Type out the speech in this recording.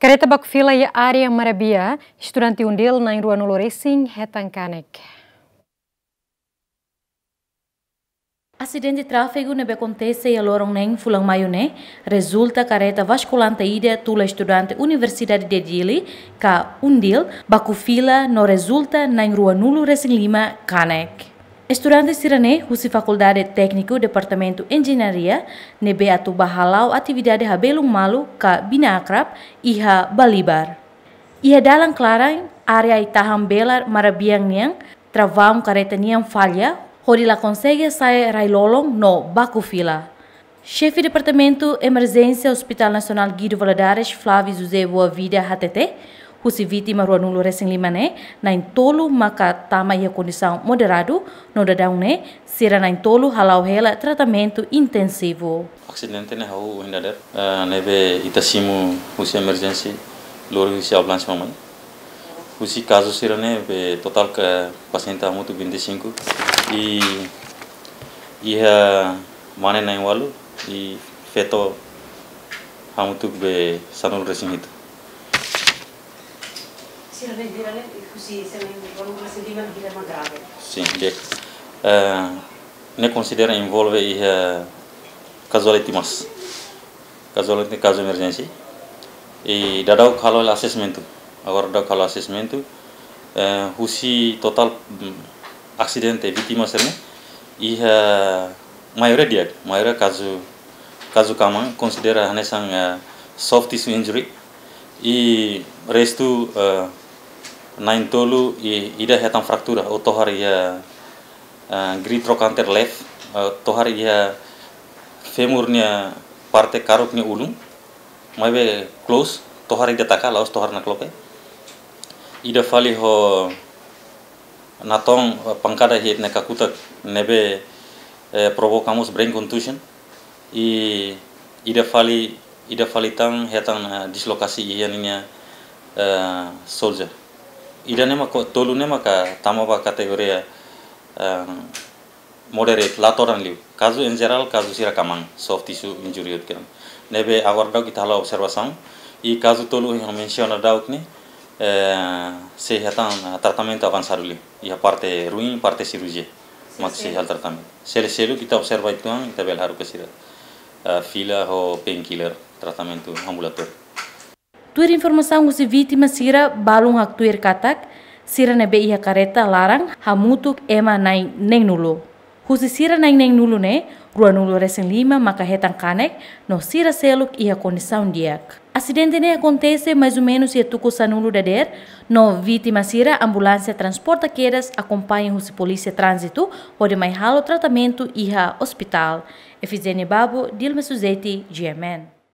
Kereta fila ia área marabia, estudante undil na rua Racing Hetang Kanek. Acidente de tráfego nebe acontece e Lorong neng fulang mayone, resulta careta vasculante ida tula estudante Universidade de Dili, ka undil, baku fila no resulta na rua nulo Racing Lima, Kanek. Estudante sirene husi Faculdade Técnico Departamento Engenharia nebe atu bahalau atividade habelung malu ka bina akrab iha balibar. Iha dalam clarang área itaham belar marabiang niang travam careta niang falha hori la consegue sae railolong no bakufila. Chefe Departamento Emergência Hospital Nacional Guido Valadares Flávio José Boa Vida HTT husi viti marua nulu racing lima ne nain tolu maka tama ia kondisau moderado no dadão ne será nain tolu halau hela tratamento intensivo Oksidente ne hau hinda der eh, nebe itasimu husi emergency lori husi ambulance mamai husi kasus sira ne be total ka pasienta mutu tu 25 i iha mane nain walu i feto hamutuk be sanul resing itu si ravvederà Sì, je. Uh, eh, ne considera involve i uh, eh, casuality mas. Casuality caso emergency. E dadau kalau assessment tu. Agora dadau kalau assessment tu. Uh, eh, husi total mm, accidente acidente vitima serne i uh, maioria dia, maioria caso caso kama considera hanesang uh, soft tissue injury i restu uh, nain tolu i ida hetan fraktura o tohar ia uh, gri trokanter lef tohar ia femurnya parte karupnia ulung mai be close tohar ida taka laos tohar na klope ida fali ho natong pangkada hit ne kakutak nebe eh, brain contusion i ida fali ida fali tang hetan uh, dislokasi ianinya uh, soldier ilanema ko tolunema ka tamaba kategori ya um, moderate latoran liu kazu in general kazu sira kamang soft tissue injury ut kan nebe awar dau kita hala observation i kazu tolu yang mention dau ni eh, se hatan ah, tratamento avançado li ia parte ruin parte cirurgia mak se hal tratamento sel selu kita observa itu kita bel haru kesira uh, ah, fila ho painkiller tratamento ambulator Tuir informação usi vítima sira balung hak tuir katak, sira nebe ia careta larang hamutuk ema nai neng nulo. Husi sira nai neng nulo ne, rua nulo resen lima maka retan kanek, no sira seluk ia condição diak. Acidente ne acontece mais ou menos ia tuku sanulo dader, no vítima sira ambulância transporta quedas acompanha husi polícia trânsito, pode mai halo tratamento ia hospital. Efizene Babo, Dilma Suzete, GMN.